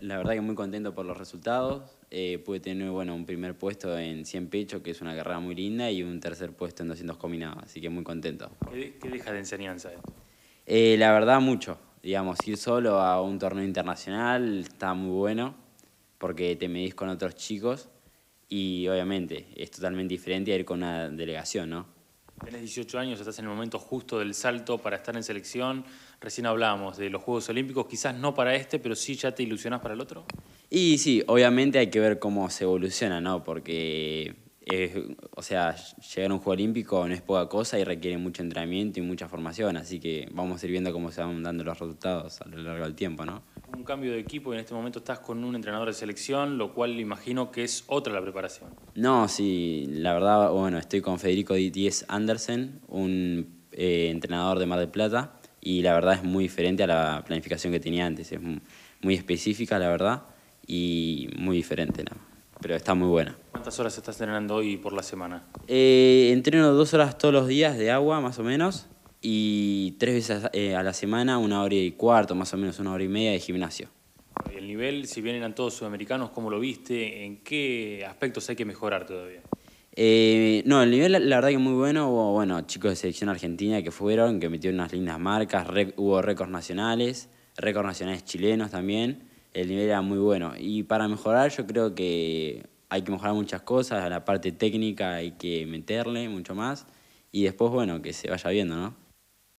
La verdad que muy contento por los resultados. Eh, pude tener bueno, un primer puesto en 100 pecho, que es una carrera muy linda, y un tercer puesto en 200 combinados, así que muy contento. ¿Qué, qué deja de enseñanza eh, la verdad, mucho. Digamos, ir solo a un torneo internacional está muy bueno, porque te medís con otros chicos, y obviamente es totalmente diferente a ir con una delegación, ¿no? Tenés 18 años, estás en el momento justo del salto para estar en selección. Recién hablábamos de los Juegos Olímpicos, quizás no para este, pero sí ya te ilusionás para el otro. Y sí, obviamente hay que ver cómo se evoluciona, ¿no? Porque, o sea, llegar a un Juego Olímpico no es poca cosa y requiere mucho entrenamiento y mucha formación, así que vamos a ir viendo cómo se van dando los resultados a lo largo del tiempo, ¿no? cambio de equipo y en este momento estás con un entrenador de selección, lo cual imagino que es otra la preparación. No, sí, la verdad, bueno, estoy con Federico Díez Andersen, un eh, entrenador de Mar del Plata, y la verdad es muy diferente a la planificación que tenía antes, es muy específica, la verdad, y muy diferente, ¿no? pero está muy buena. ¿Cuántas horas estás entrenando hoy por la semana? Eh, entreno dos horas todos los días de agua, más o menos y tres veces eh, a la semana una hora y cuarto, más o menos una hora y media de gimnasio. El nivel, si vienen eran todos sudamericanos, ¿cómo lo viste? ¿En qué aspectos hay que mejorar todavía? Eh, no, el nivel la, verdad que muy bueno. Hubo bueno, chicos de selección argentina que fueron, que metieron unas lindas marcas, hubo récords nacionales, récords nacionales chilenos también. El nivel era muy bueno. Y para mejorar yo creo que hay que mejorar muchas cosas, la parte técnica hay que meterle mucho más. Y después, bueno, que se vaya viendo, ¿no?